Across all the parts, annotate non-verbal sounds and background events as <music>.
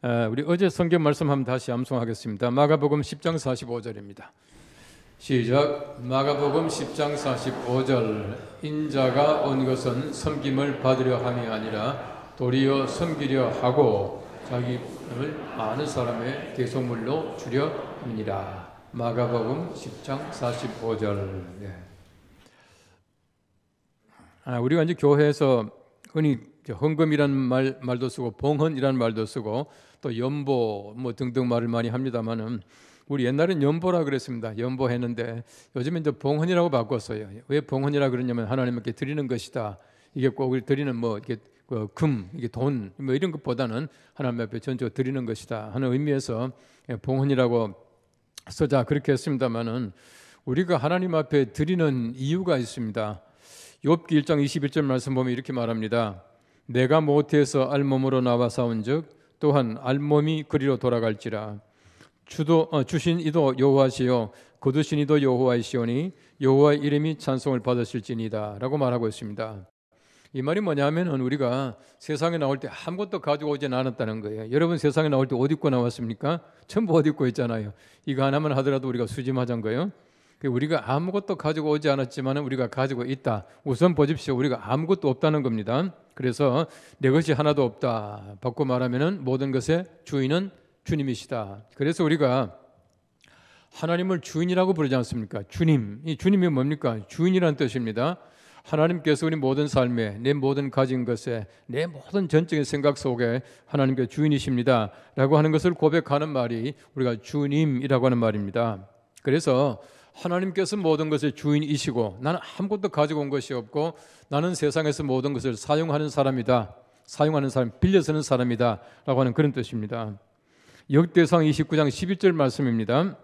어, 우리 어제 성경 말씀 한번 다시 암송하겠습니다. 마가복음 10장 45절입니다. 시작 마가복음 10장 45절 인자가 온 것은 섬김을 받으려 함이 아니라 도리어 섬기려 하고 자기 을 많은 사람의 대속물로 주려 합니다. 마가복음 10장 45절 예. 아, 우리가 이제 교회에서 흔히 헌금이란 말, 말도 쓰고 봉헌이란 말도 쓰고 또 연보 뭐 등등 말을 많이 합니다만은 우리 옛날엔 연보라 그랬습니다. 연보했는데 요즘엔 이제 봉헌이라고 바꿨어요. 왜 봉헌이라 그러냐면 하나님께 드리는 것이다. 이게 꼭 드리는 뭐 이게 그 금, 이게 돈, 뭐 이런 것보다는 하나님 앞에 전적으로 드리는 것이다 하는 의미에서 예, 봉헌이라고 쓰자 그렇게 했습니다만은 우리가 하나님 앞에 드리는 이유가 있습니다. 욥기 1장 21절 말씀 보면 이렇게 말합니다. 내가 모태에서 알몸으로 나와 싸운즉 또한 알몸이 그리로 돌아갈지라 주도 어, 주신 이도 여호와시요 거두신 이도 여호와이시오니 여호와 이름이 찬송을 받으실지니다라고 말하고 있습니다. 이 말이 뭐냐면은 우리가 세상에 나올 때 아무것도 가지고 오지 않았다는 거예요. 여러분 세상에 나올 때 어디 입고 나왔습니까? 전부 어디 입고 있잖아요. 이거 하나만 하더라도 우리가 수짐하자 거예요. 그 우리가 아무것도 가지고 오지 않았지만 우리가 가지고 있다. 우선 보십시오. 우리가 아무것도 없다는 겁니다. 그래서 내 것이 하나도 없다. 바꿔 말하면 모든 것의 주인은 주님이시다. 그래서 우리가 하나님을 주인이라고 부르지 않습니까? 주님. 이 주님이 뭡니까? 주인이라는 뜻입니다. 하나님께서 우리 모든 삶에 내 모든 가진 것에 내 모든 전적인 생각 속에 하나님께 주인이십니다라고 하는 것을 고백하는 말이 우리가 주님이라고 하는 말입니다. 그래서 하나님께서 모든 것의 주인이시고 나는 아무것도 가지고 온 것이 없고 나는 세상에서 모든 것을 사용하는 사람이다. 사용하는 사람, 빌려 서는 사람이다. 라고 하는 그런 뜻입니다. 역대상 29장 11절 말씀입니다.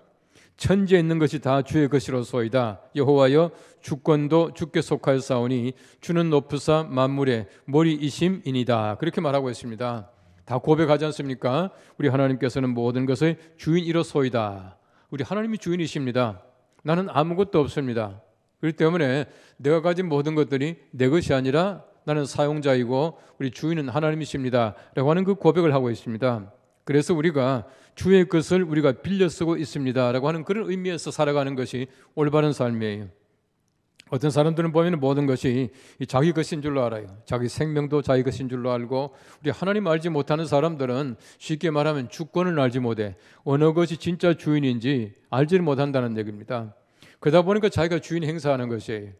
천지에 있는 것이 다 주의 것이로소이다. 여호와여 주권도 주께 속하여 싸우니 주는 높으사 만물의 머리이심이니다. 그렇게 말하고 있습니다. 다 고백하지 않습니까? 우리 하나님께서는 모든 것의 주인이로소이다. 우리 하나님이 주인이십니다. 나는 아무것도 없습니다. 그렇기 때문에 내가 가진 모든 것들이 내 것이 아니라 나는 사용자이고 우리 주인은 하나님이십니다. 라고 하는 그 고백을 하고 있습니다. 그래서 우리가 주의 것을 우리가 빌려 쓰고 있습니다. 라고 하는 그런 의미에서 살아가는 것이 올바른 삶이에요. 어떤 사람들은 보면 모든 것이 자기 것인 줄로 알아요. 자기 생명도 자기 것인 줄로 알고 우리 하나님 알지 못하는 사람들은 쉽게 말하면 주권을 알지 못해 어느 것이 진짜 주인인지 알지를 못한다는 얘기입니다. 그러다 보니까 자기가 주인 행사하는 것이에요.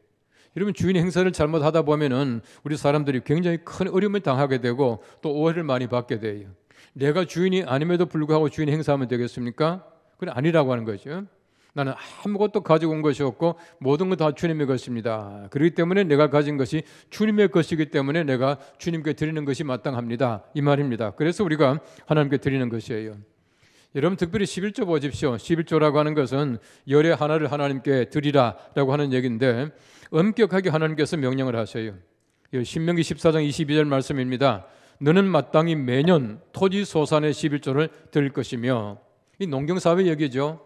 이러면 주인 행사를 잘못하다 보면은 우리 사람들이 굉장히 큰 어려움을 당하게 되고 또 오해를 많이 받게 돼요. 내가 주인이 아님에도 불구하고 주인 행사하면 되겠습니까? 그건 아니라고 하는 거죠. 나는 아무것도 가지고 온 것이 없고 모든 것 다 주님의 것입니다. 그렇기 때문에 내가 가진 것이 주님의 것이기 때문에 내가 주님께 드리는 것이 마땅합니다. 이 말입니다. 그래서 우리가 하나님께 드리는 것이에요. 여러분 특별히 11조 보십시오. 11조라고 하는 것은 열의 하나를 하나님께 드리라라고 하는 얘기인데 엄격하게 하나님께서 명령을 하세요. 신명기 14장 22절 말씀입니다. 너는 마땅히 매년 토지 소산의 11조를 드릴 것이며 이 농경사회 얘기죠.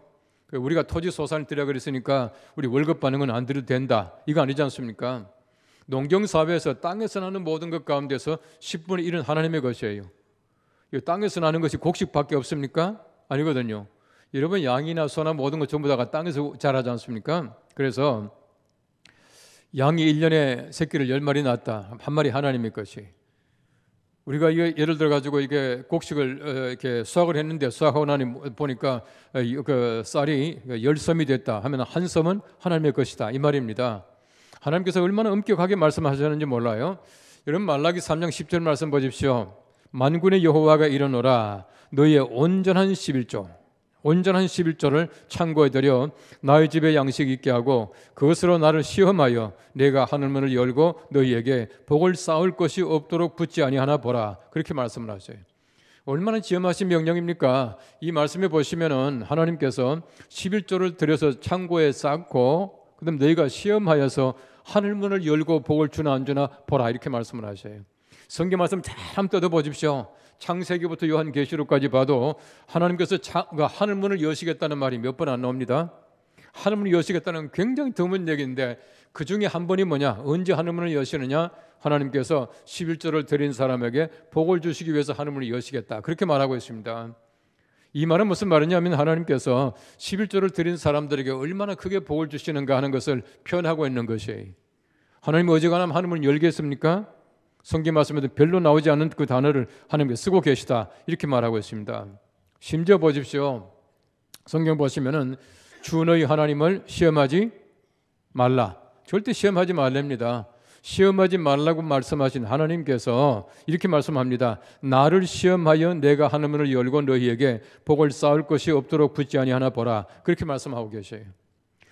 그 우리가 토지 소산을 들여 그랬으니까 우리 월급 받는 건안 들어도 된다. 이거 아니지 않습니까? 농경 사회에서 땅에서 나는 모든 것 가운데서 10분의 1은 하나님의 것이에요. 이 땅에서 나는 것이 곡식밖에 없습니까? 아니거든요. 여러분 양이나 소나 모든 것 전부 다가 땅에서 자라지 않습니까? 그래서 양이 1년에 새끼를 10마리 낳았다. 한 마리 하나님의 것이. 우리가 예를 들어 가지고 이게 곡식을 어, 이렇게 수확을 했는데 수확하고 나니 보니까 어, 그 쌀이 열 섬이 됐다 하면 한 섬은 하나님의 것이다 이 말입니다. 하나님께서 얼마나 엄격하게 말씀하셨는지 몰라요. 여러분 말라기 3장 10절 말씀 보십시오. 만군의 여호와가 이르노라 너희의 온전한 11조 온전한 11조를 참고해드려 나의 집에 양식 있게 하고 그것으로 나를 시험하여 내가 하늘문을 열고 너희에게 복을 쌓을 것이 없도록 붙지 아니하나 보라 그렇게 말씀을 하세요. 얼마나 지엄하신 명령입니까? 이말씀을 보시면은 하나님께서 11조를 들여서 창고에 쌓고 그다음 너희가 시험하여서 하늘문을 열고 복을 주나 안 주나 보라 이렇게 말씀을 하세요. 성경 말씀 잘 한번 뜯어 보십시오. 창세기부터 요한계시록까지 봐도 하나님께서 그러니까 하늘문을 여시겠다는 말이 몇 번 안 나옵니다. 하늘문을 여시겠다는 굉장히 드문 얘기인데 그 중에 한 번이 뭐냐? 언제 하늘문을 여시느냐? 하나님께서 11절을 드린 사람에게 복을 주시기 위해서 하늘문을 여시겠다. 그렇게 말하고 있습니다. 이 말은 무슨 말이냐면 하나님께서 11조를 드린 사람들에게 얼마나 크게 복을 주시는가 하는 것을 표현하고 있는 것이에요. 하나님 어제가하면 하늘문을 열겠습니까? 성경 말씀에도 별로 나오지 않는그 단어를 하나님께 쓰고 계시다 이렇게 말하고 있습니다. 심지어 보십시오. 성경 보시면은 주의 하나님을 시험하지 말라. 절대 시험하지 말랍니다. 시험하지 말라고 말씀하신 하나님께서 이렇게 말씀합니다. 나를 시험하여 내가 하늘문을 열고 너희에게 복을 쌓을 것이 없도록 붙지 아니하나 보라. 그렇게 말씀하고 계세요.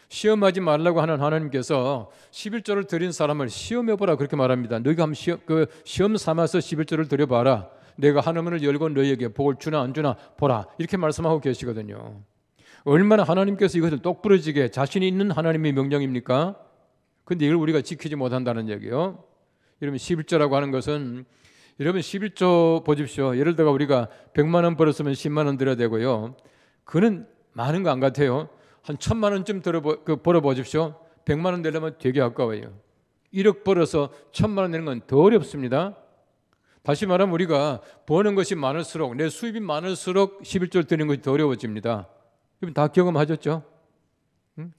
시험하지 말라고 하는 하나님께서 11조를 드린 사람을 시험해 보라 그렇게 말합니다. 너희가 한번 시험, 그 시험 삼아서 11조를 드려 봐라. 내가 하늘문을 열고 너희에게 복을 주나 안 주나 보라. 이렇게 말씀하고 계시거든요. 얼마나 하나님께서 이것을 똑부러지게 자신이 있는 하나님의 명령입니까? 근데 이걸 우리가 지키지 못한다는 얘기요. 여러분 11조라고 하는 것은 여러분 11조 보십시오. 예를 들어 우리가 100만 원 벌었으면 10만 원 드려야 되고요. 그는 많은 거 안 같아요. 한 천만 원쯤 들어보, 그 벌어보십시오. 백만 원 내려면 되게 아까워요. 1억 벌어서 천만 원 내는 건 더 어렵습니다. 다시 말하면 우리가 버는 것이 많을수록 내 수입이 많을수록 11조를 드는 것이 더 어려워집니다. 여러분 다 경험하셨죠? 응?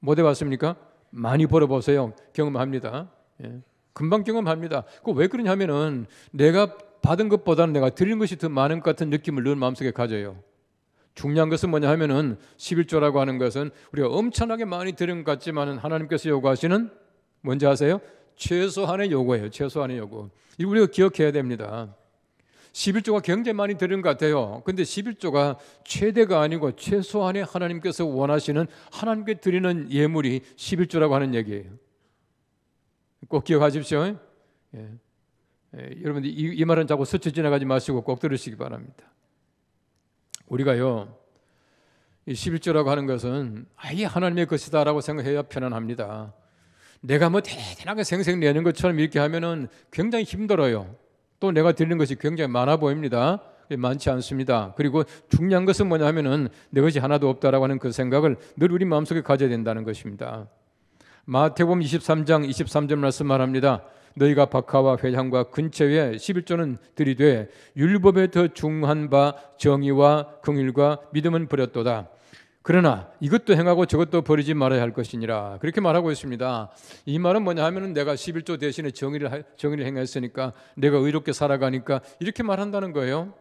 못 해봤습니까? 많이 벌어보세요. 경험합니다. 예. 금방 경험합니다. 그 왜 그러냐면은 내가 받은 것보다는 내가 드리는 것이 더 많은 것 같은 느낌을 늘 마음속에 가져요. 중요한 것은 뭐냐 하면은 11조라고 하는 것은 우리가 엄청나게 많이 들은 것 같지만은 하나님께서 요구하시는 뭔지 아세요? 최소한의 요구예요. 최소한의 요구. 이 우리가 기억해야 됩니다. 11조가 굉장히 많이 들은 것 같아요. 근데 11조가 최대가 아니고 최소한의 하나님께서 원하시는 하나님께 드리는 예물이 11조라고 하는 얘기예요. 꼭 기억하십시오. 예. 예. 여러분들 이, 이 말은 자꾸 스쳐 지나가지 마시고 꼭 들으시기 바랍니다. 우리가요, 이 11조라고 하는 것은 아예 하나님의 것이다라고 생각해야 편안합니다. 내가 뭐 대단하게 생색 내는 것처럼 이렇게 하면은 굉장히 힘들어요. 또 내가 드리는 것이 굉장히 많아 보입니다. 많지 않습니다. 그리고 중요한 것은 뭐냐 하면은 내 것이 하나도 없다라고 하는 그 생각을 늘 우리 마음속에 가져야 된다는 것입니다. 마태복음 23장 23절 말씀 말합니다. 너희가 박하와 회향과 근처에 11조는 들이되 율법에 더 중한 바 정의와 긍일과 믿음은 버렸도다. 그러나 이것도 행하고 저것도 버리지 말아야 할 것이니라 그렇게 말하고 있습니다. 이 말은 뭐냐 하면 내가 11조 대신에 정의를 정의를 행했으니까 내가 의롭게 살아가니까 이렇게 말한다는 거예요.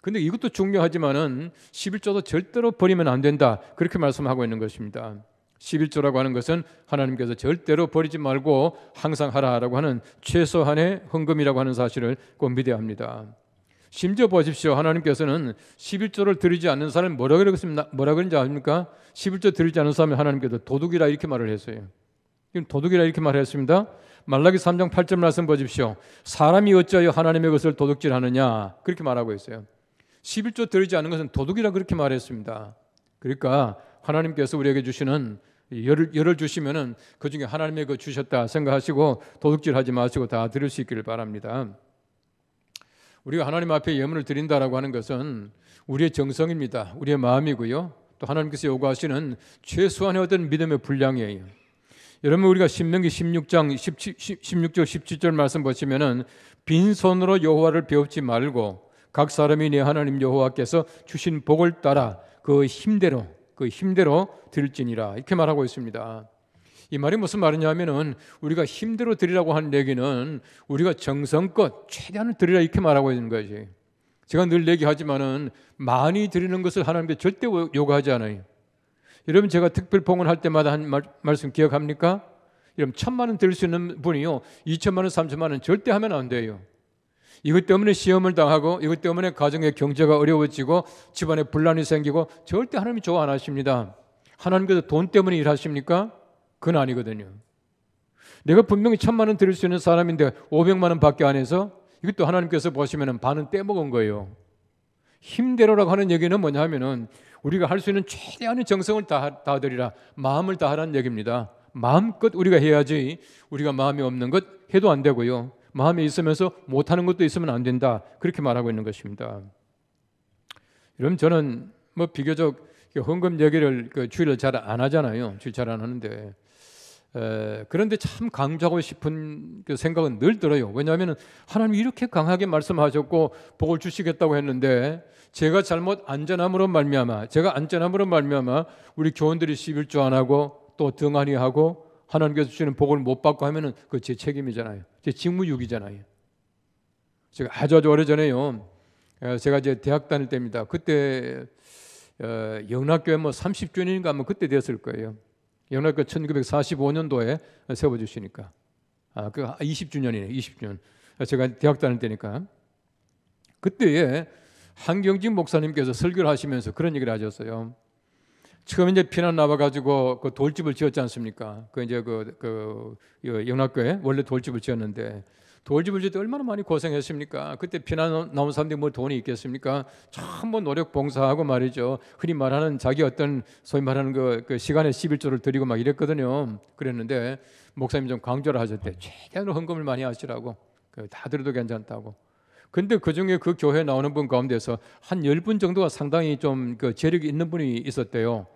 근데 이것도 중요하지만은 11조도 절대로 버리면 안 된다. 그렇게 말씀하고 있는 것입니다. 11조라고 하는 것은 하나님께서 절대로 버리지 말고 항상 하라라고 하는 최소한의 헌금이라고 하는 사실을 꼭 믿어야 합니다. 심지어 보십시오. 하나님께서는 11조를 드리지 않는 사람을 뭐라 그러습니까 뭐라 그런지 아십니까? 11조 드리지 않는 사람을 하나님께서 도둑이라 이렇게 말을 했어요. 지금 도둑이라 이렇게 말했습니다. 말라기 3장 8절 말씀 보십시오. 사람이 어찌하여 하나님의 것을 도둑질하느냐 그렇게 말하고 있어요. 11조 드리지 않는 것은 도둑이라 그렇게 말했습니다. 그러니까 하나님께서 우리에게 주시는 열을, 열을 주시면은 그 중에 하나님의 그 주셨다 생각하시고 도둑질하지 마시고 다 들을 수 있기를 바랍니다. 우리가 하나님 앞에 예물을 드린다라고 하는 것은 우리의 정성입니다. 우리의 마음이고요. 또 하나님께서 요구하시는 최소한의 어떤 믿음의 분량이에요. 여러분 우리가 신명기 16장 17, 16절 17절 말씀 보시면은 빈손으로 여호와를 배우지 말고 각 사람이 내 하나님 여호와께서 주신 복을 따라 그 힘대로 그 힘대로 드릴지니라 이렇게 말하고 있습니다. 이 말이 무슨 말이냐면은 우리가 힘대로 드리라고 하는 얘기는 우리가 정성껏 최대한을 드리라 이렇게 말하고 있는 거지. 제가 늘 얘기하지만은 많이 드리는 것을 하나님께 절대 요구하지 않아요. 여러분 제가 특별봉헌 할 때마다 한 말, 말씀 기억합니까? 여러분 천만 원 드릴 수 있는 분이요, 이천만 원, 삼천만 원 절대 하면 안 돼요. 이것 때문에 시험을 당하고 이것 때문에 가정의 경제가 어려워지고 집안에 분란이 생기고 절대 하나님이 좋아 안 하십니다. 하나님께서 돈 때문에 일하십니까? 그건 아니거든요. 내가 분명히 천만 원 드릴 수 있는 사람인데 500만 원 밖에 안 해서 이것도 하나님께서 보시면 반은 떼먹은 거예요. 힘대로라고 하는 얘기는 뭐냐 하면은 우리가 할 수 있는 최대한의 정성을 다, 다하리라 마음을 다하라는 얘기입니다. 마음껏 우리가 해야지 우리가 마음이 없는 것 해도 안 되고요. 마음에 있으면서 못하는 것도 있으면 안 된다. 그렇게 말하고 있는 것입니다. 여러분 저는 뭐 비교적 헌금 얘기를 그 주의를 잘 안 하잖아요. 주의 잘안 하는데 에, 그런데 참 강조하고 싶은 그 생각은 늘 들어요. 왜냐하면 하나님이 이렇게 강하게 말씀하셨고 복을 주시겠다고 했는데 제가 잘못 안전함으로 말미암아 제가 안전함으로 말미암아 우리 교원들이 11조 안 하고 또 등한히 하고 하나님께서 주시는 복을 못 받고 하면은 그 제 책임이잖아요. 제 직무유기잖아요. 제가 아주 아주 오래전에요. 어, 제가 이제 대학 다닐 때입니다. 그때 어, 영락교회 뭐 30주년인가 뭐 그때 되었을 거예요. 영락교 1945년도에 세워 주시니까. 아, 그 20주년이네. 20주년. 제가 대학 다닐 때니까. 그때에 한경진 목사님께서 설교를 하시면서 그런 얘기를 하셨어요. 처음 이제 피난 나와 가지고 그 돌집을 지었지 않습니까? 그 이제 그그 그, 그 영락교에 원래 돌집을 지었는데 돌집을 지을 때 얼마나 많이 고생했습니까? 그때 피난 나온 사람들이 뭐 돈이 있겠습니까? 전부 뭐 노력 봉사하고 말이죠. 흔히 말하는 자기 어떤 소위 말하는 그, 그 시간의 11조를 드리고 막 이랬거든요. 그랬는데 목사님 좀 강조를 하셨대. 최대한 헌금을 많이 하시라고. 그다 드려도 괜찮다고. 근데 그중에 그 교회 나오는 분 가운데서 한 열 분 정도가 상당히 좀그 재력이 있는 분이 있었대요.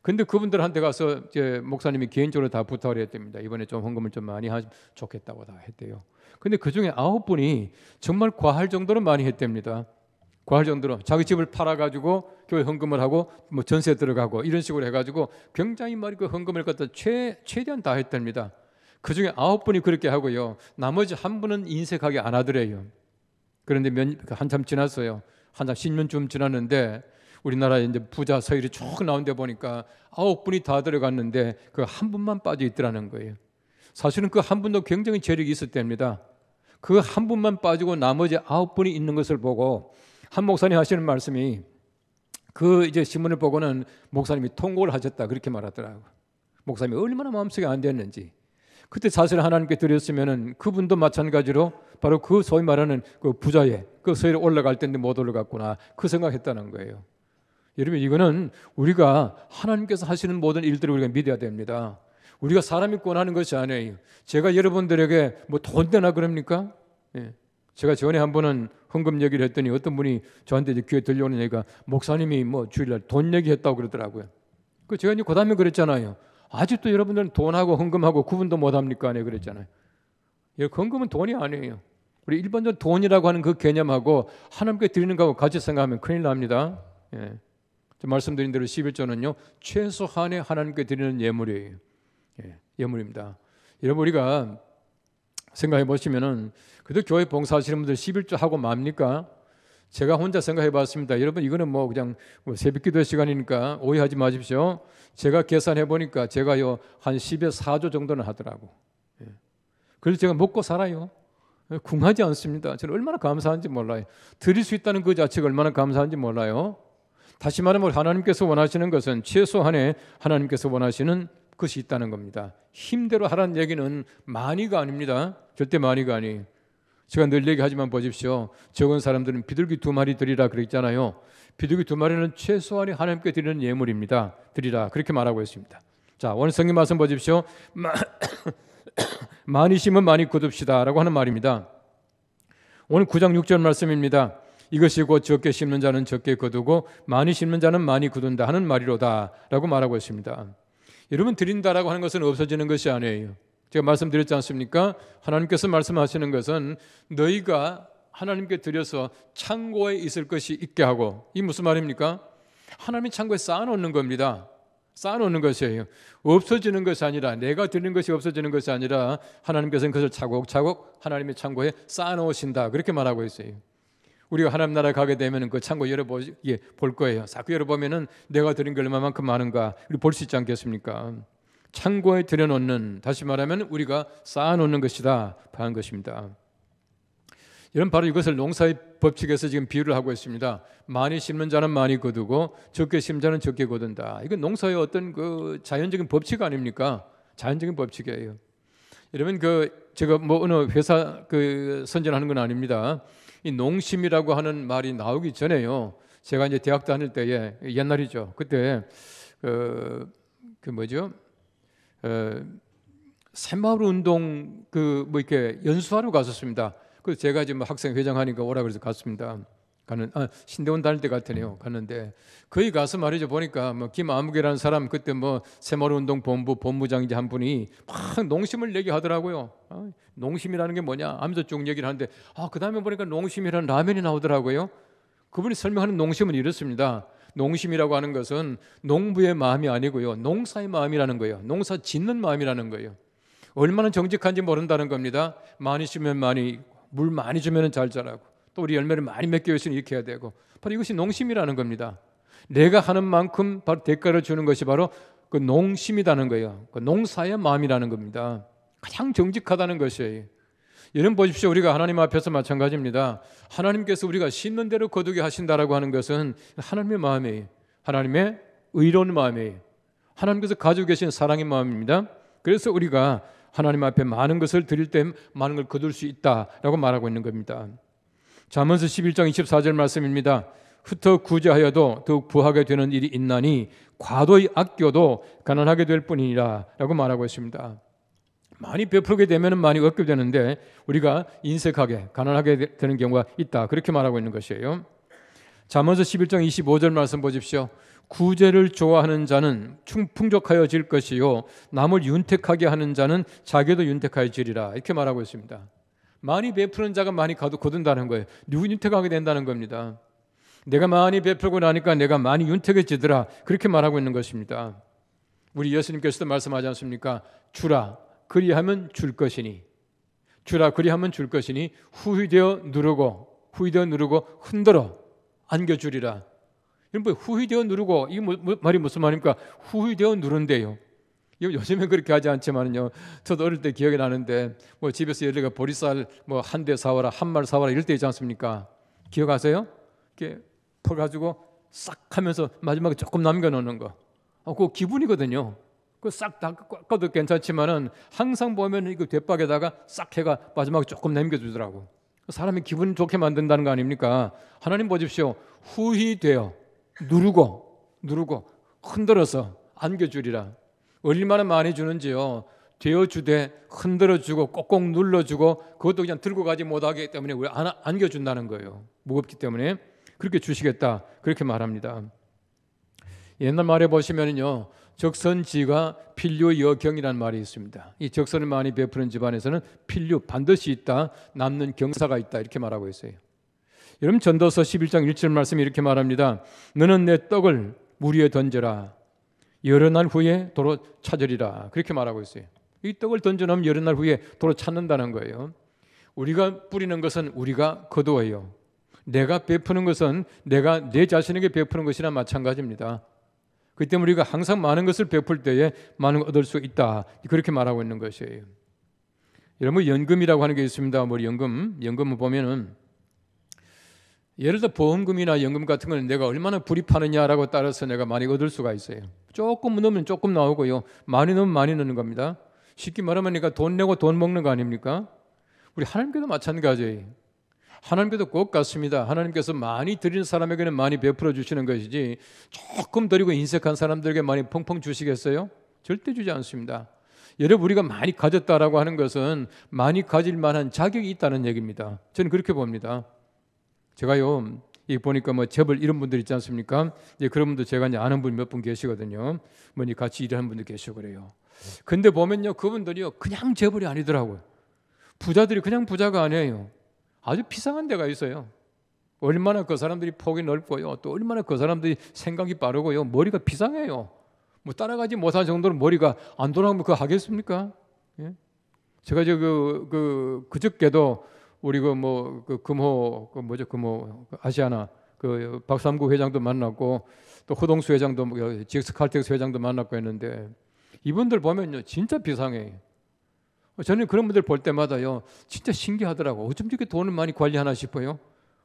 근데 그분들한테 가서 이제 목사님이 개인적으로 다 부탁을 했답니다. 이번에 좀 헌금을 좀 많이 하면 좋겠다고 다 했대요. 근데 그 중에 아홉 분이 정말 과할 정도로 많이 했답니다. 과할 정도로 자기 집을 팔아가지고 교회 헌금을 하고 뭐 전세 들어가고 이런 식으로 해가지고 굉장히 많이그 헌금을 갖다 최 최대한 다 했답니다. 그 중에 아홉 분이 그렇게 하고요. 나머지 한 분은 인색하게 안 하더래요. 그런데 몇, 그 한참 지났어요. 한참 10년쯤 지났는데 우리나라 이제 부자 서열이 쭉 나온데 보니까 아홉 분이 다 들어갔는데 그 한 분만 빠져 있더라는 거예요. 사실은 그 한 분도 굉장히 재력이 있었답니다. 그 한 분만 빠지고 나머지 아홉 분이 있는 것을 보고 한 목사님 하시는 말씀이 그 이제 신문을 보고는 목사님이 통곡을 하셨다 그렇게 말하더라고. 목사님이 얼마나 마음속에 안 됐는지. 그때 사실 하나님께 드렸으면은 그분도 마찬가지로 바로 그 소위 말하는 그 부자에 그 서열에 올라갈 텐데못 올라갔구나 그 생각했다는 거예요. 여러분 이거는 우리가 하나님께서 하시는 모든 일들을 우리가 믿어야 됩니다. 우리가 사람이 권하는 것이 아니에요. 제가 여러분들에게 뭐돈 되나 그럽니까? 예. 제가 전에 한 번은 헌금 얘기를 했더니 어떤 분이 저한테 이제 귀에 들려오는 얘기가 목사님이 뭐 주일날 돈 얘기했다고 그러더라고요. 그 제가 이제 그 다음에 그랬잖아요. 아직도 여러분들은 돈하고 헌금하고 구분도 못 합니까? 네, 그랬잖아요. 예, 헌금은 돈이 아니에요. 우리 일반적 돈이라고 하는 그 개념하고 하나님께 드리는 거하고 같이 생각하면 큰일 납니다. 예. 말씀드린 대로 11조는요. 최소한의 하나님께 드리는 예물이에요. 예, 예물입니다. 여러분 우리가 생각해 보시면은 그래도 교회 봉사하시는 분들 11조 하고 맙니까? 제가 혼자 생각해 봤습니다. 여러분 이거는 뭐 그냥 뭐 새벽 기도 시간이니까 오해하지 마십시오. 제가 계산해 보니까 제가요 한 10에 4조 정도는 하더라고. 그래서 제가 먹고 살아요. 궁하지 않습니다. 저는 얼마나 감사한지 몰라요. 드릴 수 있다는 그 자체가 얼마나 감사한지 몰라요. 다시 말하면 하나님께서 원하시는 것은 최소한의 하나님께서 원하시는 것이 있다는 겁니다. 힘대로 하라는 얘기는 많이가 아닙니다. 절대 많이가 아니에요. 제가 늘 얘기하지만 보십시오. 적은 사람들은 비둘기 두 마리 드리라 그랬잖아요. 비둘기 두 마리는 최소한의 하나님께 드리는 예물입니다. 드리라 그렇게 말하고 있습니다. 자, 원성님 말씀 보십시오. <coughs> 많이 심은 많이 거둡시다라고 하는 말입니다. 오늘 9장 6절 말씀입니다. 이것이 곧 적게 심는 자는 적게 거두고 많이 심는 자는 많이 거둔다 하는 말이로다라고 말하고 있습니다. 여러분 드린다라고 하는 것은 없어지는 것이 아니에요. 제가 말씀드렸지 않습니까? 하나님께서 말씀하시는 것은 너희가 하나님께 드려서 창고에 있을 것이 있게 하고 이 무슨 말입니까? 하나님 창고에 쌓아놓는 겁니다. 쌓아놓는 것이에요. 없어지는 것이 아니라 내가 드는 것이 없어지는 것이 아니라 하나님께서는 그것을 차곡차곡 하나님의 창고에 쌓아놓으신다. 그렇게 말하고 있어요. 우리가 하나님 나라 가게 되면 그 창고 열어볼 예, 볼 거예요. 자꾸 열어보면은 내가 드린 게 얼마만큼 많은가 우리 볼 수 있지 않겠습니까? 창고에 들여놓는 다시 말하면 우리가 쌓아놓는 것이다 하는 것입니다. 이런 바로 이것을 농사의 법칙에서 지금 비유를 하고 있습니다. 많이 심는 자는 많이 거두고 적게 심는 자는 적게 거둔다. 이건 농사의 어떤 그 자연적인 법칙 아닙니까? 자연적인 법칙이에요. 이러면그 제가 뭐 어느 회사 그 선전하는 건 아닙니다. 이 농심이라고 하는 말이 나오기 전에요. 제가 이제 대학 다닐 때에 옛날이죠. 그때 그, 그 뭐죠? 어, 새마을 운동 그 뭐 이렇게 연수하러 갔었습니다. 그래서 제가 지금 학생 회장하니까 오라 그래서 갔습니다. 가는 아, 신대원 다닐 때 같으네요. 갔는데 거기 가서 말이죠 보니까 뭐 김아무개라는 사람 그때 뭐 새마을운동 본부 본부장이한 분이 막 농심을 얘기하더라고요. 아, 농심이라는 게 뭐냐 하면서 쭉 얘기를 하는데 아 그다음에 보니까 농심이라는 라면이 나오더라고요. 그분이 설명하는 농심은 이렇습니다. 농심이라고 하는 것은 농부의 마음이 아니고요. 농사의 마음이라는 거예요. 농사 짓는 마음이라는 거예요. 얼마나 정직한지 모른다는 겁니다. 많이 쓰면 많이 물 많이 주면 잘 자라고 또 우리 열매를 많이 맺게위해서 이렇게 해야 되고 바로 이것이 농심이라는 겁니다. 내가 하는 만큼 바로 대가를 주는 것이 바로 그 농심이라는 거예요. 그 농사의 마음이라는 겁니다. 가장 정직하다는 것이에요. 여러분 보십시오. 우리가 하나님 앞에서 마찬가지입니다. 하나님께서 우리가 심는 대로 거두게 하신다라고 하는 것은 하나님의 마음이에요. 하나님의 의로운 마음이에요. 하나님께서 가지고 계신 사랑의 마음입니다. 그래서 우리가 하나님 앞에 많은 것을 드릴 때 많은 걸 거둘 수 있다라고 말하고 있는 겁니다. 잠언서 11장 24절 말씀입니다. 흩어 구제하여도 더욱 부하게 되는 일이 있나니 과도히 아껴도 가난하게 될 뿐이니라라고 말하고 있습니다. 많이 베풀게 되면 많이 얻게 되는데 우리가 인색하게 가난하게 되는 경우가 있다 그렇게 말하고 있는 것이에요. 잠언서 11장 25절 말씀 보십시오. 구제를 좋아하는 자는 충 풍족하여질 것이요 남을 윤택하게 하는 자는 자기도 윤택하여지리라 이렇게 말하고 있습니다. 많이 베푸는 자가 많이 가도 거둔다는 거예요. 누구 윤택하게 된다는 겁니다. 내가 많이 베풀고 나니까 내가 많이 윤택해지더라 그렇게 말하고 있는 것입니다. 우리 예수님께서도 말씀하지 않습니까? 주라 그리하면 줄 것이니 주라 그리하면 줄 것이니 후회되어 누르고 후회되어 누르고 흔들어 안겨주리라 여러분 후위되어 누르고 이 말이 무슨 말입니까? 후위되어 누른대요. 요즘엔 그렇게 하지 않지만요. 저도 어릴 때 기억이 나는데 뭐 집에서 예를 들어 보리쌀 뭐 한 대 사와라 한 말 사와라 이럴 때 있지 않습니까? 기억하세요? 이렇게 털 가지고 싹 하면서 마지막에 조금 남겨 놓는 거. 어, 그 기분이거든요. 그거 싹 닦아도 괜찮지만은 항상 보면 이거 뒷박에다가 싹 해가 마지막에 조금 남겨 주더라고. 사람이 기분 좋게 만든다는 거 아닙니까? 하나님 보십시오. 후히 되어 누르고 누르고 흔들어서 안겨주리라. 얼마나 많이 주는지요. 되어주되 흔들어주고 꼭꼭 눌러주고 그것도 그냥 들고 가지 못하기 때문에 우리 안겨준다는 거예요. 무겁기 때문에 그렇게 주시겠다 그렇게 말합니다. 옛날 말에 보시면요 은 적선지가 필요여경이라는 말이 있습니다. 이 적선을 많이 베푸는 집안에서는 필요 반드시 있다 남는 경사가 있다 이렇게 말하고 있어요. 여러분 전도서 11장 1절 말씀이 렇게 말합니다. 너는 내 떡을 물 위에 던져라. 여러 날 후에 도로 찾으리라. 그렇게 말하고 있어요. 이 떡을 던져놓으면 여러 날 후에 도로 찾는다는 거예요. 우리가 뿌리는 것은 우리가 거두어요. 내가 베푸는 것은 내가 내 자신에게 베푸는 것이나 마찬가지입니다. 그 때문에 우리가 항상 많은 것을 베풀 때에 많은 얻을 수 있다. 그렇게 말하고 있는 것이에요. 여러분 연금이라고 하는 게 있습니다. 뭐 연금, 연금을 보면은 예를 들어 보험금이나 연금 같은 걸 내가 얼마나 불입하느냐라고 따라서 내가 많이 얻을 수가 있어요. 조금 넣으면 조금 나오고요. 많이 넣으면 많이 넣는 겁니다. 쉽게 말하면 그러니까 돈 내고 돈 먹는 거 아닙니까? 우리 하나님께도 마찬가지예요. 하나님께도 꼭 같습니다. 하나님께서 많이 드리는 사람에게는 많이 베풀어 주시는 것이지 조금 드리고 인색한 사람들에게 많이 펑펑 주시겠어요? 절대 주지 않습니다. 여러분 우리가 많이 가졌다라고 하는 것은 많이 가질 만한 자격이 있다는 얘기입니다. 저는 그렇게 봅니다. 제가요 이 보니까 뭐 재벌 이런 분들 있지 않습니까? 이제 그런 분도 제가 이제 아는 분 몇 분 계시거든요. 뭐니 같이 일하는 분들 계시고 그래요. 근데 보면요 그분들이요 그냥 재벌이 아니더라고요. 부자들이 그냥 부자가 아니에요. 아주 비상한 데가 있어요. 얼마나 그 사람들이 폭이 넓고요. 또 얼마나 그 사람들이 생각이 빠르고요. 머리가 비상해요. 뭐 따라가지 못할 정도로 머리가 안 돌아가면 그거 하겠습니까? 예? 제가 저 그 그, 그저께도 우리 그뭐그 뭐, 그 금호 그 뭐죠 금호 그 아시아나 그 박삼구 회장도 만났고 또 호동수 회장도 뭐, 그 지엑스 칼텍스 회장도 만났고 했는데 이분들 보면요 진짜 비상해. 어, 저는 그런 분들 볼 때마다요 진짜 신기하더라고. 어쩜 이렇게 돈을 많이 관리하나 싶어요.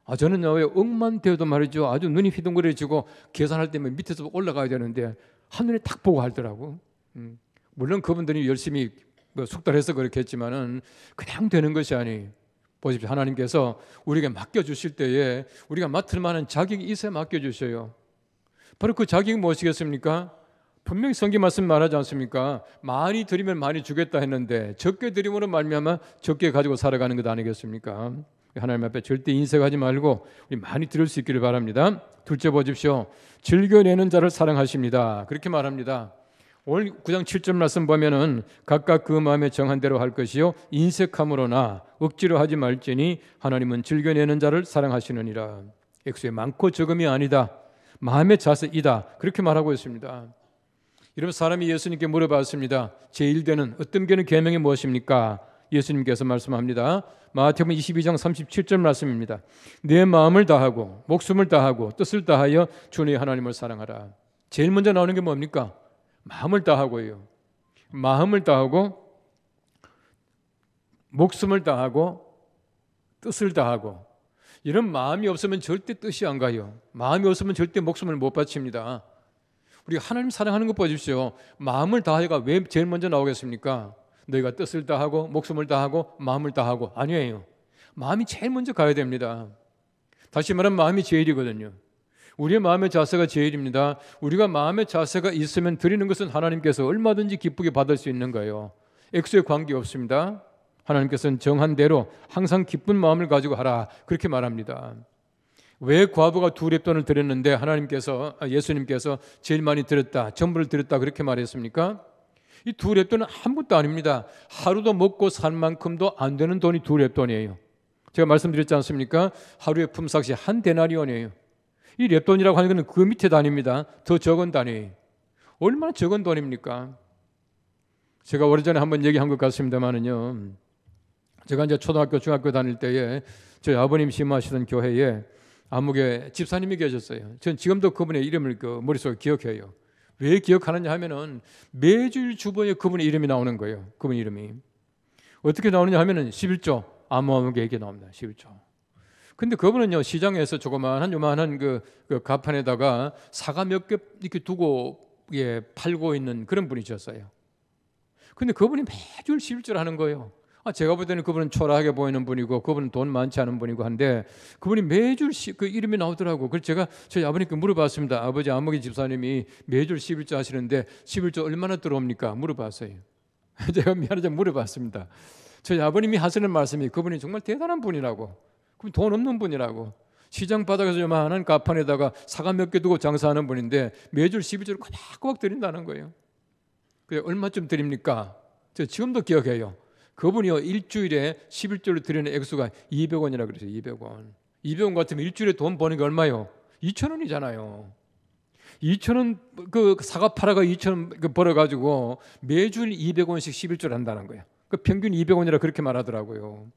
아 저는 왜 억만 되어도 말이죠 아주 눈이 휘둥그레지고 계산할 때면 뭐 밑에서 올라가야 되는데 하늘에탁 보고 하더라고. 음. 물론 그분들이 열심히 뭐 숙달해서 그렇겠지만은 그냥 되는 것이 아니. 에요 보십시오. 하나님께서 우리에게 맡겨주실 때에 우리가 맡을 만한 자격이 있어야 맡겨주셔요. 바로 그 자격이 무엇이겠습니까? 분명히 성경 말씀 말하지 않습니까? 많이 드리면 많이 주겠다 했는데 적게 드림으로 말미암아 적게 가지고 살아가는 것 아니겠습니까? 하나님 앞에 절대 인색하지 말고 우리 많이 들을 수 있기를 바랍니다. 둘째 보십시오. 즐겨내는 자를 사랑하십니다. 그렇게 말합니다. 오늘 9장 7절 말씀 보면은 각각 그 마음에 정한 대로 할 것이요 인색함으로나 억지로 하지 말지니 하나님은 즐겨내는 자를 사랑하시느니라. 액수에 많고 적음이 아니다. 마음의 자세이다. 그렇게 말하고 있습니다. 이러면 사람이 예수님께 물어봤습니다. 제1대는 어떤 게는 계명이 무엇입니까? 예수님께서 말씀합니다. 마태복음 22장 37절 말씀입니다. 내 마음을 다하고 목숨을 다하고 뜻을 다하여 주님 하나님을 사랑하라. 제일 먼저 나오는 게 뭡니까? 마음을 다하고요. 마음을 다하고 목숨을 다하고 뜻을 다하고 이런 마음이 없으면 절대 뜻이 안 가요. 마음이 없으면 절대 목숨을 못 바칩니다. 우리 하나님 사랑하는 것 보십시오. 마음을 다해가 왜 제일 먼저 나오겠습니까? 너희가 뜻을 다하고 목숨을 다하고 마음을 다하고 아니에요. 마음이 제일 먼저 가야 됩니다. 다시 말하면 마음이 제일이거든요. 우리의 마음의 자세가 제일입니다. 우리가 마음의 자세가 있으면 드리는 것은 하나님께서 얼마든지 기쁘게 받을 수 있는 거예요. 액수에 관계 없습니다. 하나님께서는 정한 대로 항상 기쁜 마음을 가지고 하라 그렇게 말합니다. 왜 과부가 두 랩돈을 드렸는데 하나님께서 아, 예수님께서 제일 많이 드렸다 전부를 드렸다 그렇게 말했습니까? 이두 랩돈은 아무것도 아닙니다. 하루도 먹고 산 만큼도 안 되는 돈이 두 랩돈이에요. 제가 말씀드렸지 않습니까? 하루의 품삯이 한대나리온이에요 이 랩돈이라고 하는 것은 그 밑에 단위입니다. 더 적은 단위. 얼마나 적은 돈입니까? 제가 오래전에 한번 얘기한 것 같습니다만은요. 제가 이제 초등학교, 중학교 다닐 때에 저희 아버님 심하시던 교회에 암흑의 집사님이 계셨어요. 전 지금도 그분의 이름을 그 머릿속에 기억해요. 왜 기억하느냐 하면은 매주 주보에 그분의 이름이 나오는 거예요. 그분 이름이. 어떻게 나오느냐 하면은 11조 암흑암흑에게 나옵니다. 11조. 근데 그분은요 시장에서 조그만한 요만한 그, 그 가판에다가 사과 몇 개 이렇게 두고 예, 팔고 있는 그런 분이셨어요. 근데 그분이 매주 실줄 하는 거예요. 아, 제가 볼 때는 그분은 초라하게 보이는 분이고 그분은 돈 많지 않은 분이고 한데 그분이 매주 그 이름이 나오더라고. 그래서 제가 저희 아버님께 물어봤습니다. 아버지 암흑이 집사님이 매주 11조 하시는데 11조 얼마나 들어옵니까? 물어봤어요. <laughs> 제가 미안하지만 물어봤습니다. 저희 아버님이 하시는 말씀이 그분이 정말 대단한 분이라고. 그럼 돈 없는 분이라고. 시장 바닥에서 요만한 가판에다가 사과 몇 개 두고 장사하는 분인데 매주 12주를 꼬박꼬박 드린다는 거예요. 그래 얼마쯤 드립니까? 저 지금도 기억해요. 그분이요 일주일에 11조를 드리는 액수가 200원이라 그러어요 200원. 200원 같으면 일주일에 돈 버는 게 얼마요? 2 0 0 0 원이잖아요. 2 0 0 0 원그 사과 팔아가 2 0 0 0원 벌어가지고 매주 200원씩 11조를 한다는 거예요. 그 평균 200원이라 그렇게 말하더라고요.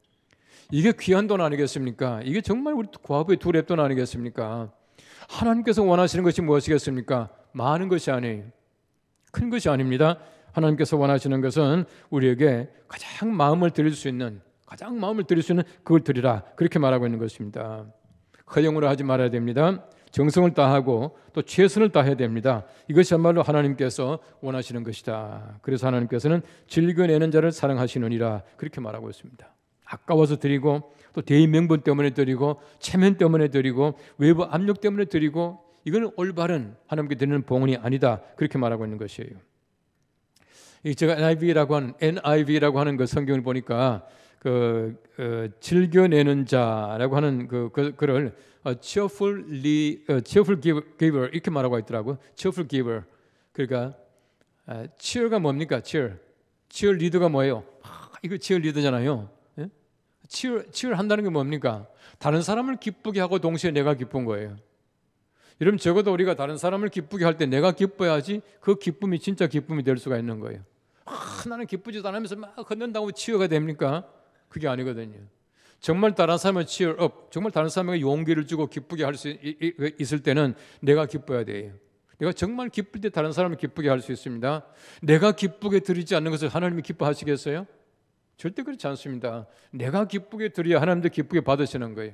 이게 귀한 돈 아니겠습니까? 이게 정말 우리 과부의 두 랩돈 아니겠습니까? 하나님께서 원하시는 것이 무엇이겠습니까? 많은 것이 아니에요. 큰 것이 아닙니다. 하나님께서 원하시는 것은 우리에게 가장 마음을 드릴 수 있는 가장 마음을 드릴 수 있는 그걸 드리라 그렇게 말하고 있는 것입니다. 허용으로 그 하지 말아야 됩니다. 정성을 다하고 또 최선을 다해야 됩니다. 이것이야말로 하나님께서 원하시는 것이다. 그래서 하나님께서는 즐겨내는 자를 사랑하시느니라 그렇게 말하고 있습니다. 아까워서 드리고 또대의 명분 때문에 드리고 체면 때문에 드리고 외부 압력 때문에 드리고 이거는 올바른 하나님께 드리는 봉헌이 아니다 그렇게 말하고 있는 것이에요. 이 제가 NIV라고 하는 NIV라고 하는 그 성경을 보니까 그, 그 어, 즐겨내는 자라고 하는 그, 그 그를 u cheerfully u cheerful 어, giver 이렇게 말하고 있더라고 cheerful giver 그러니까 u 아, cheer가 뭡니까 cheer cheer 리더가 뭐예요? 아, 이거 cheer 리더잖아요. 치유, 치유를 한다는 게 뭡니까? 다른 사람을 기쁘게 하고 동시에 내가 기쁜 거예요. 여러분, 적어도 우리가 다른 사람을 기쁘게 할 때 내가 기뻐야지 그 기쁨이 진짜 기쁨이 될 수가 있는 거예요. 아, 나는 기쁘지도 않으면서 막 걷는다고 치유가 됩니까? 그게 아니거든요. 정말 다른 사람을 치유 업, 정말 다른 사람에게 용기를 주고 기쁘게 할 수 있을 때는 내가 기뻐야 돼요. 내가 정말 기쁠 때 다른 사람을 기쁘게 할 수 있습니다. 내가 기쁘게 드리지 않는 것을 하나님이 기뻐하시겠어요? 절대 그렇지 않습니다. 내가 기쁘게 드려야 하나님도 기쁘게 받으시는 거예요.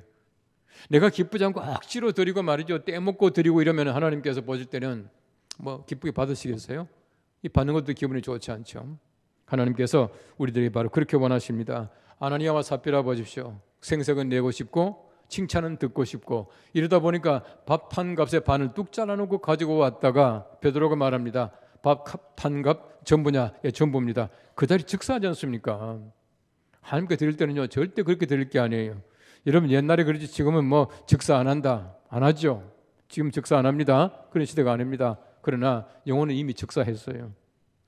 내가 기쁘지 않고 억지로 드리고 말이죠. 떼먹고 드리고 이러면 하나님께서 보실 때는 뭐 기쁘게 받으시겠어요? 이 받는 것도 기분이 좋지 않죠. 하나님께서 우리들이 바로 그렇게 원하십니다. 아나니아와 사피라 보십시오. 생색은 내고 싶고 칭찬은 듣고 싶고 이러다 보니까 밥 한 값의 반을 뚝 잘라놓고 가지고 왔다가 베드로가 말합니다. 밥, 탄갑, 전부냐? 예, 전부입니다. 그 자리 즉사하지 않습니까? 하나님께 드릴 때는요, 절대 그렇게 드릴 게 아니에요. 여러분, 옛날에 그러지 지금은 뭐 즉사 안 한다. 안 하죠. 지금 즉사 안 합니다. 그런 시대가 아닙니다. 그러나 영혼은 이미 즉사했어요.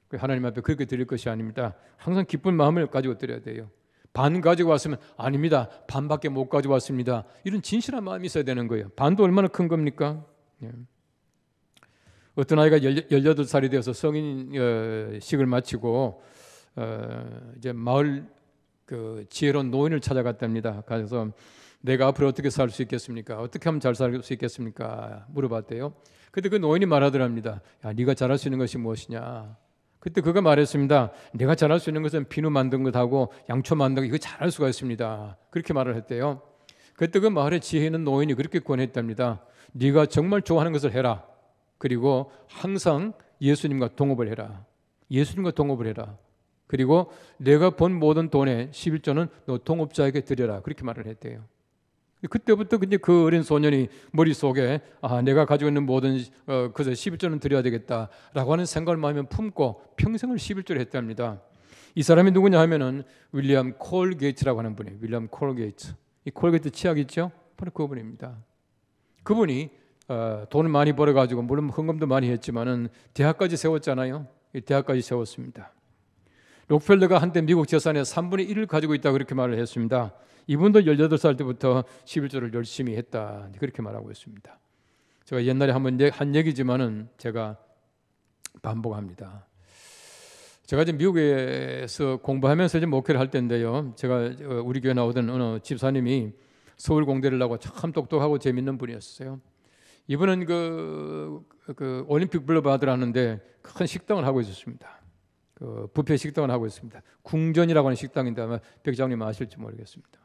그 하나님 앞에 그렇게 드릴 것이 아닙니다. 항상 기쁜 마음을 가지고 드려야 돼요. 반 가지고 왔으면 아닙니다. 반밖에 못 가져왔습니다. 이런 진실한 마음이 있어야 되는 거예요. 반도 얼마나 큰 겁니까? 예. 어떤 아이가 18살이 되어서 성인식을 어, 마치고 어, 이제 마을 그 지혜로운 노인을 찾아갔답니다. 가서 내가 앞으로 어떻게 살 수 있겠습니까? 어떻게 하면 잘 살 수 있겠습니까? 물어봤대요. 그때 그 노인이 말하더랍니다. 야, 네가 잘할 수 있는 것이 무엇이냐? 그때 그가 말했습니다. 내가 잘할 수 있는 것은 비누 만든 것하고 양초 만든 것 이거 잘할 수가 있습니다. 그렇게 말을 했대요. 그때 그 마을의 지혜 있는 노인이 그렇게 권했답니다. 네가 정말 좋아하는 것을 해라. 그리고 항상 예수님과 동업을 해라. 예수님과 동업을 해라. 그리고 내가 번 모든 돈의 11조는 너 동업자에게 드려라. 그렇게 말을 했대요. 그때부터 이제 그 어린 소년이 머릿속에 아, 내가 가지고 있는 모든 어, 그래 11조는 드려야 되겠다라고 하는 생각을 마음에 품고 평생을 11조를 했답니다. 이 사람이 누구냐 하면은 윌리엄 콜게이츠라고 하는 분이에요. 윌리엄 콜게이츠. 이 콜게이츠 치약 있죠? 바로 그분입니다. 그분이 어, 돈을 많이 벌어가지고 물론 헌금도 많이 했지만은 대학까지 세웠잖아요. 대학까지 세웠습니다. 록펠러가 한때 미국 재산의 3분의 1을 가지고 있다 그렇게 말을 했습니다. 이분도 18살 때부터 11조를 열심히 했다 그렇게 말하고 있습니다. 제가 옛날에 한번 한 얘기지만은 제가 반복합니다. 제가 지금 미국에서 공부하면서 이제 목회를 할 때인데요. 제가 어, 우리 교회 나오던 어느 집사님이 서울 공대를 나고 참 똑똑하고 재밌는 분이었어요. 이분은 그, 그 올림픽 블루바드를 하는데 큰 식당을 하고 있었습니다. 그 부페 식당을 하고 있습니다. 궁전이라고 하는 식당인데 아마 백장님 아실지 모르겠습니다.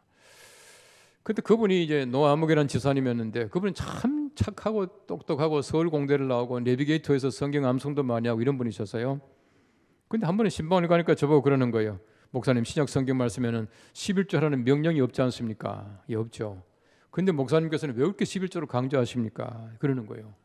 근데 그분이 이제 노아무개란 지사님이었는데 그분은 참 착하고 똑똑하고 서울 공대를 나오고 내비게이터에서 성경 암송도 많이 하고 이런 분이셔서요. 근데 한 번은 신방을 가니까 저보고 그러는 거예요. 목사님 신약 성경 말씀에는 11조라는 명령이 없지 않습니까? 예, 없죠. 근데 목사님께서는 왜 그렇게 11조를 강조하십니까? 그러는 거예요.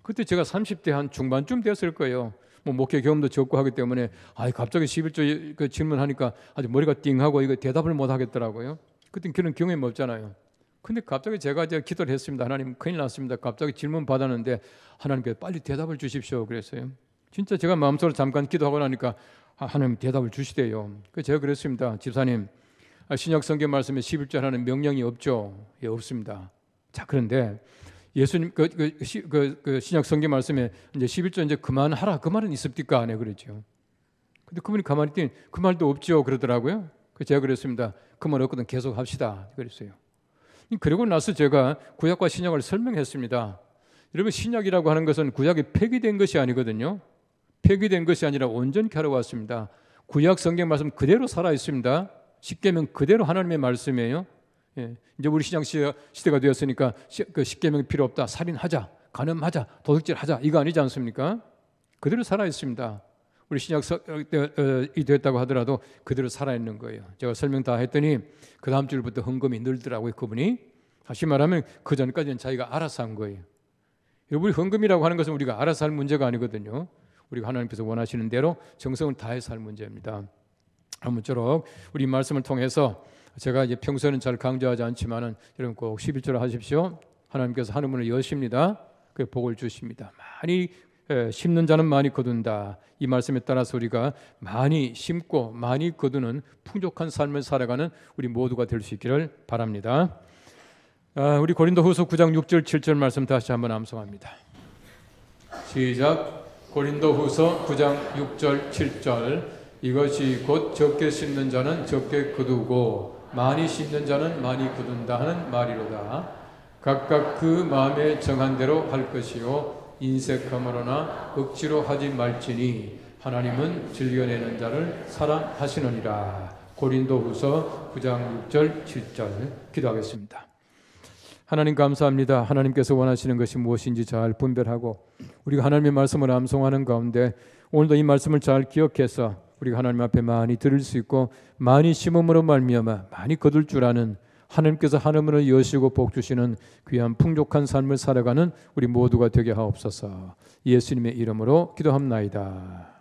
그때 제가 30대 한 중반쯤 되었을 거예요. 뭐 목회 경험도 적고 하기 때문에 아 갑자기 11조 그 질문하니까 아주 머리가 띵하고 이거 대답을 못 하겠더라고요. 그때 그런 경험이 없잖아요. 근데 갑자기 제가 이제 기도를 했습니다. 하나님 큰일 났습니다. 갑자기 질문 받았는데 하나님께 빨리 대답을 주십시오. 그랬어요. 진짜 제가 마음속으로 잠깐 기도하고 나니까 아, 하나님 대답을 주시대요. 그래서 제가 그랬습니다. 집사님 아, 신약 성경 말씀에 11절 하는 명령이 없죠. 예, 없습니다. 자, 그런데 예수님 그, 그, 그, 그 신약 성경 말씀에 이제 11절 이제 그만하라 그 말은 있습니까? 안 네, 그랬죠. 근데 그분이 가만히 있더니 그 말도 없죠. 그러더라고요. 제가 그랬습니다. 그말 없거든 계속 합시다. 그랬어요. 그리고 나서 제가 구약과 신약을 설명했습니다. 여러분 신약이라고 하는 것은 구약이 폐기된 것이 아니거든요. 폐기된 것이 아니라 온전히 하러 왔습니다. 구약 성경 말씀 그대로 살아 있습니다. 십계명 그대로 하나님의 말씀이에요. 예, 이제 우리 시장 시대가 되었으니까 십계명 그 필요 없다. 살인하자, 간음하자, 도둑질하자 이거 아니지 않습니까? 그대로 살아 있습니다. 우리 신약 어, 어, 이 됐다고 하더라도 그대로 살아 있는 거예요. 제가 설명 다 했더니 그 다음 주부터 헌금이 늘더라고요. 그분이 다시 말하면 그 전까지는 자기가 알아서 한 거예요. 여러분 헌금이라고 하는 것은 우리가 알아서 할 문제가 아니거든요. 우리가 하나님께서 원하시는 대로 정성을 다해서 할 문제입니다. 아무쪼록 우리 말씀을 통해서 제가 이제 평소에는 잘 강조하지 않지만은 여러분 꼭 11절 하십시오. 하나님께서 하늘문을 여십니다. 그 복을 주십니다. 많이 예, 심는 자는 많이 거둔다. 이 말씀에 따라서 우리가 많이 심고 많이 거두는 풍족한 삶을 살아가는 우리 모두가 될 수 있기를 바랍니다. 아, 우리 고린도후서 9장 6절 7절 말씀 다시 한번 암송합니다. 시작. 고린도후서 9장 6절 7절 이것이 곧 적게 씹는 자는 적게 거두고 많이 씹는 자는 많이 거둔다 하는 말이로다. 각각 그 마음에 정한 대로 할 것이요 인색함으로나 억지로 하지 말지니 하나님은 즐겨내는 자를 사랑하시느니라. 고린도후서 9장 6절 7절 기도하겠습니다. 하나님 감사합니다. 하나님께서 원하시는 것이 무엇인지 잘 분별하고 우리가 하나님의 말씀을 암송하는 가운데 오늘도 이 말씀을 잘 기억해서 우리가 하나님 앞에 많이 들을 수 있고 많이 심음으로 말미암아 많이 거둘 줄 아는 하나님께서 하나님을 여시고 복 주시는 귀한 풍족한 삶을 살아가는 우리 모두가 되게 하옵소서. 예수님의 이름으로 기도합나이다.